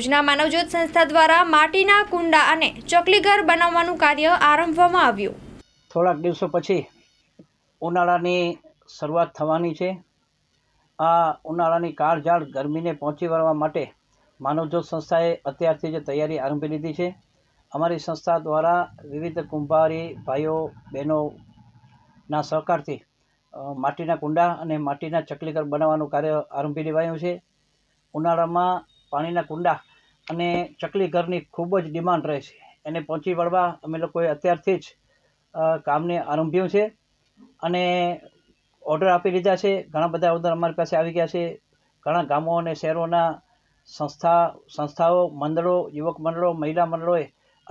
ભુજના માનવજ્યોત સંસ્થા દ્વારા માટીના કુંડા અને ચકલીઘર બનાવવાનું કાર્ય આરંભવામાં આવ્યું થોડાક દિવસો પછી ઉનાળાની શરૂઆત થવાની છે આ ઉનાળાની કાળઝાળ ગરમીને પહોંચી વળવા માટે માનવજ્યોત સંસ્થાએ અત્યારથી જ તૈયારી આરંભી લીધી છે અમારી સંસ્થા દ્વારા વિવિધ કુંભારી ભાઈઓ બહેનોના સહકારથી માટીના કુંડા અને માટીના ચકલીઘર બનાવવાનું કાર્ય આરંભી લેવાયું છે ઉનાળામાં પાણીના કુંડા અને ચકલી ઘરની ખૂબ જ ડિમાન્ડ રહે છે એને પહોંચી વળવા અમે લોકોએ અત્યારથી જ કામને આરંભ્યું છે અને ઓર્ડર આપી દીધા છે ઘણા બધા ઓર્ડર અમારી પાસે આવી ગયા છે ઘણા ગામો અને શહેરોના સંસ્થા સંસ્થાઓ મંડળો યુવક મંડળો મહિલા મંડળોએ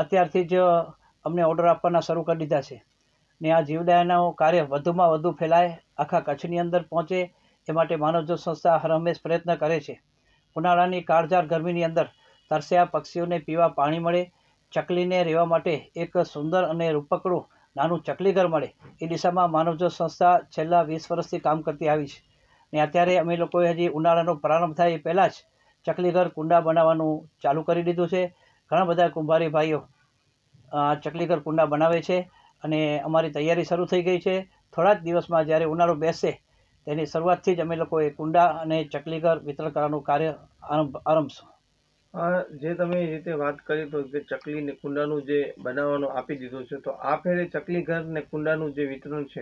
અત્યારથી જ અમને ઓર્ડર આપવાના શરૂ કરી દીધા છે ને આ જીવદયાનું કાર્ય વધુમાં વધુ ફેલાય આખા કચ્છની અંદર પહોંચે એ માટે માનવજ્યોત સંસ્થા હર હંમેશ પ્રયત્ન કરે છે ઉનાળાની કાળઝાળ ગરમીની અંદર તરસ્યા પક્ષીઓને પીવા પાણી મળે ચકલીને રહેવા માટે એક સુંદર અને રૂપકડું નાનું ચકલીઘર મળે એ દિશામાં માનવજો સંસ્થા છેલ્લા વીસ વર્ષથી કામ કરતી આવી છે ને અત્યારે અમે લોકોએ હજી ઉનાળાનો પ્રારંભ થાય એ પહેલાં જ ચકલીઘર કુંડા બનાવવાનું ચાલુ કરી દીધું છે ઘણા બધા કુંભારી ભાઈઓ ચકલીઘર કુંડા બનાવે છે અને અમારી તૈયારી શરૂ થઈ ગઈ છે થોડા જ દિવસમાં જ્યારે ઉનાળો બેસે તેની શરૂઆતથી જ અમે લોકોએ કુંડા અને ચકલીઘર વિતરણ કરવાનું કાર્ય આરંભ આરંભશું જે તમે રીતે વાત કરી તો કે ચકલી ને કુંડાનું જે બનાવવાનું આપી દીધું છે તો આ ફેરે ચકલી ઘર ને કુંડાનું જે વિતરણ છે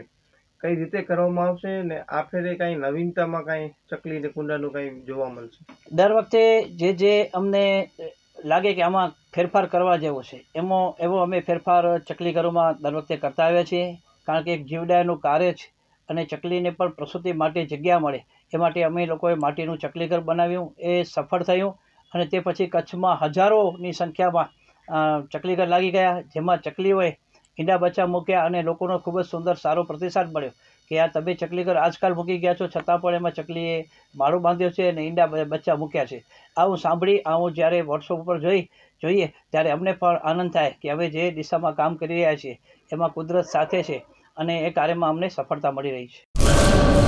કઈ રીતે કરવામાં આવશે ને આ ફેરે કઈ નવીનતામાં કઈ ચકલી ને કુંડાનું કઈ જોવા મળશે દર વખતે જે જે અમને લાગે કે આમાં ફેરફાર કરવા જેવો છે એમો એવો અમે ફેરફાર ચકલી ઘરોમાં દર વખતે કરતા આવ્યા છીએ કારણ કે એક જીવડાનું કાર્ય છે અને ચકલીને પણ પ્રસૂતિ માટે જગ્યા મળે એ માટે અમે લોકોએ માટીનું ચકલી ઘર બનાવ્યું એ સફળ થયું અને તે પછી કચ્છમાં હજારોની સંખ્યામાં ચકલીઘર લાગી ગયા જેમાં ચકલીઓએ ઈંડા બચ્ચા મૂક્યા અને લોકોનો ખૂબ જ સુંદર સારો પ્રતિસાદ મળ્યો કે આ તમે ચકલીઘર આજકાલ મૂકી ગયા છો છતાં પણ એમાં ચકલીએ માળો બાંધ્યો છે અને ઈંડા બચ્ચા મૂક્યા છે આવું સાંભળી આવું જ્યારે વોટ્સઅપ ઉપર જોઈ જોઈએ ત્યારે અમને પણ આનંદ થાય કે હવે જે દિશામાં કામ કરી રહ્યા છીએ એમાં કુદરત સાથે છે અને એ કાર્યમાં અમને સફળતા મળી રહી છે